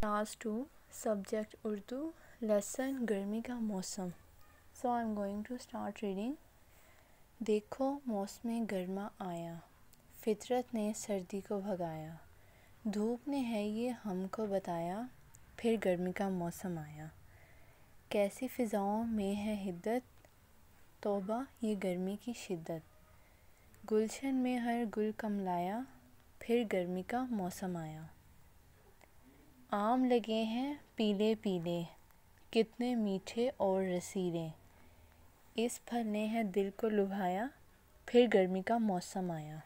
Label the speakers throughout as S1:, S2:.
S1: class two subject Urdu lesson गर्मी का मौसम so I am going to start reading देखो मौसम गर्मा आया फितरत ने सर्दी को भगाया धूप ने है ये हमको बताया फिर गर्मी का मौसम आया कैसी फ़िज़ाओं में है हिद्दत तोबा ये गर्मी की शिद्दत गुलशन में हर गुल कमलाया फिर गर्मी का मौसम आया आम लगे हैं पीले पीले कितने मीठे और रसीले इस फल ने है दिल को लुभाया फिर गर्मी का मौसम आया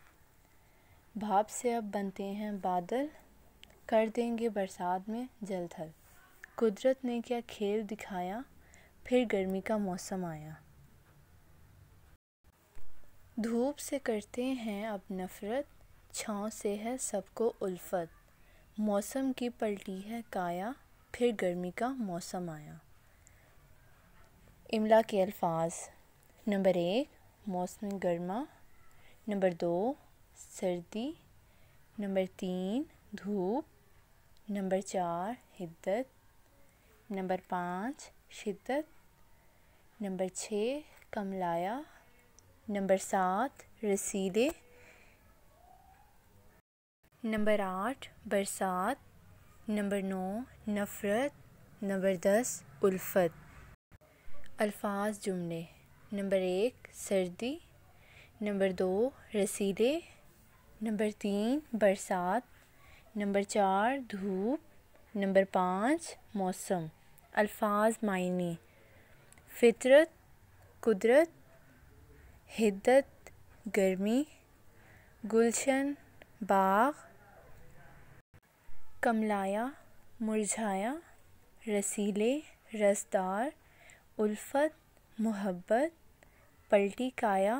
S1: भाप से अब बनते हैं बादल कर देंगे बरसात में जल थल कुदरत ने क्या खेल दिखाया फिर गर्मी का मौसम आया धूप से करते हैं अब नफ़रत छाँव से है सबको उल्फत मौसम की पलटी है काया फिर गर्मी का मौसम आया इमला के अल्फाज नंबर एक मौसम गर्मा नंबर दो सर्दी नंबर तीन धूप नंबर चार हिद्दत नंबर पाँच शिद्दत नंबर छः कमलाया नंबर सात रसीदे नंबर आठ बरसात नंबर नौ नफ़रत नंबर दस उल्फत अल्फाज जुमले नंबर एक सर्दी नंबर दो रसीदे नंबर तीन बरसात नंबर चार धूप नंबर पाँच मौसम अल्फाज मायने फितरत कुदरत हिद्दत गर्मी गुलशन बाग कमलाया मुरझाया रसीले रसदार उल्फ़त मोहब्बत पलटी काया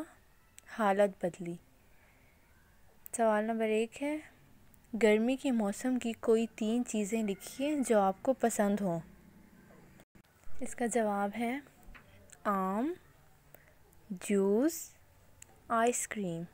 S1: हालत बदली सवाल नंबर एक है गर्मी के मौसम की कोई तीन चीज़ें लिखिए जो आपको पसंद हों इसका जवाब है आम जूस आइसक्रीम